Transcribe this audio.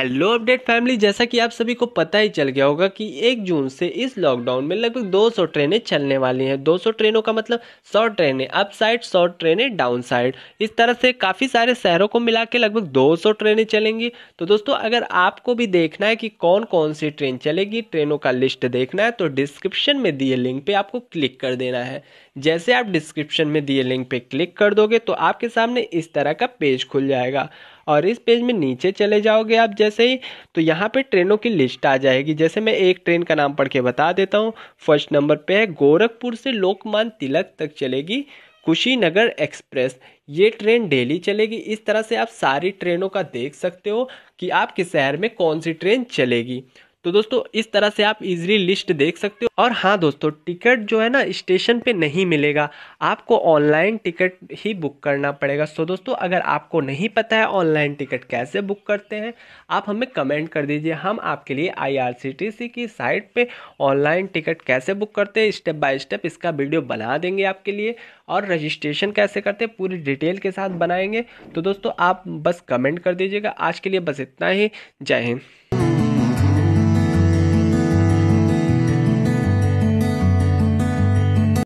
hello update family जैसा कि आप सभी को पता ही चल गया होगा कि एक जून से इस लॉकडाउन में लगभग 200 ट्रेनें चलने वाली हैं 200 ट्रेनों का मतलब 100 ट्रेनें अप साइड 100 ट्रेनें डाउन साइड इस तरह से काफ़ी सारे शहरों को मिला के लगभग 200 ट्रेनें चलेंगी तो दोस्तों अगर आपको भी देखना है कि कौन कौन सी ट्रेन चलेगी ट्रेनों का लिस्ट देखना है तो डिस्क्रिप्शन में दिए लिंक पर आपको क्लिक कर देना है जैसे आप डिस्क्रिप्शन में दिए लिंक पर क्लिक कर दोगे तो आपके सामने इस तरह का पेज खुल जाएगा और इस पेज में नीचे चले जाओगे आप जैसे ही तो यहाँ पे ट्रेनों की लिस्ट आ जाएगी जैसे मैं एक ट्रेन का नाम पढ़ के बता देता हूँ फर्स्ट नंबर पे है गोरखपुर से लोकमान तिलक तक चलेगी कुशीनगर एक्सप्रेस ये ट्रेन डेली चलेगी इस तरह से आप सारी ट्रेनों का देख सकते हो कि आपके शहर में कौन सी ट्रेन चलेगी तो दोस्तों इस तरह से आप इजीली लिस्ट देख सकते हो और हाँ दोस्तों टिकट जो है ना स्टेशन पे नहीं मिलेगा आपको ऑनलाइन टिकट ही बुक करना पड़ेगा सो दोस्तों अगर आपको नहीं पता है ऑनलाइन टिकट कैसे बुक करते हैं आप हमें कमेंट कर दीजिए हम आपके लिए आईआरसीटीसी की साइट पे ऑनलाइन टिकट कैसे बुक करते हैं स्टेप बाय स्टेप इसका वीडियो बना देंगे आपके लिए और रजिस्ट्रेशन कैसे करते हैं पूरी डिटेल के साथ बनाएंगे तो दोस्तों आप बस कमेंट कर दीजिएगा आज के लिए बस इतना ही जय हिंद